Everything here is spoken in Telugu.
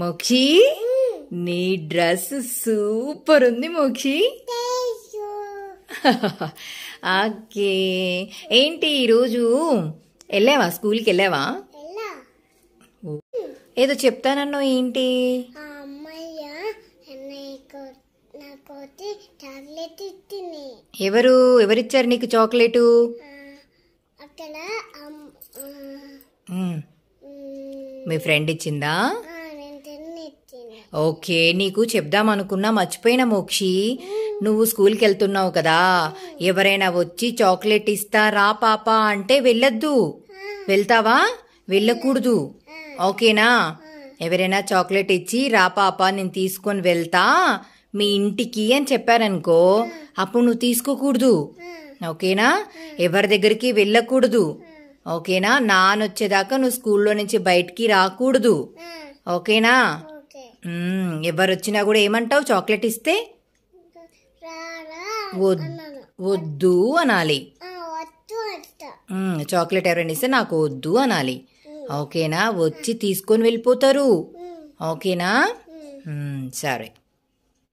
ముఖి నీ డ్రెస్ సూపర్ ఉంది ముఖి ఓకే ఏంటి ఈరోజు వెళ్ళావా స్కూల్కి వెళ్ళావా ఏదో చెప్తానన్నో ఏంటి ఎవరు ఎవరిచ్చారు నీకు చాక్లెట్ మీ ఫ్రెండ్ ఇచ్చిందా ఓకే నీకు చెప్దాం అనుకున్నా మర్చిపోయిన మోక్షి నువ్వు స్కూల్కి వెళ్తున్నావు కదా ఎవరైనా వచ్చి చాక్లెట్ ఇస్తా రా పాప అంటే వెళ్ళొద్దు వెళ్తావా వెళ్ళకూడదు ఓకేనా ఎవరైనా చాక్లెట్ ఇచ్చి రా పాప నేను తీసుకొని వెళ్తా మీ ఇంటికి అని చెప్పారనుకో అప్పుడు నువ్వు తీసుకోకూడదు ఓకేనా ఎవరి దగ్గరికి వెళ్ళకూడదు ఓకేనా నానొచ్చేదాకా నువ్వు స్కూల్లో నుంచి బయటికి రాకూడదు ఓకేనా ఎవరొచ్చినా కూడా ఏమంటావు చాక్లెట్ ఇస్తే వద్దు అనాలి చాక్లెట్ ఎవరైనా ఇస్తే నాకు వద్దు అనాలి ఓకేనా వచ్చి తీసుకొని వెళ్ళిపోతారు ఓకేనా సరే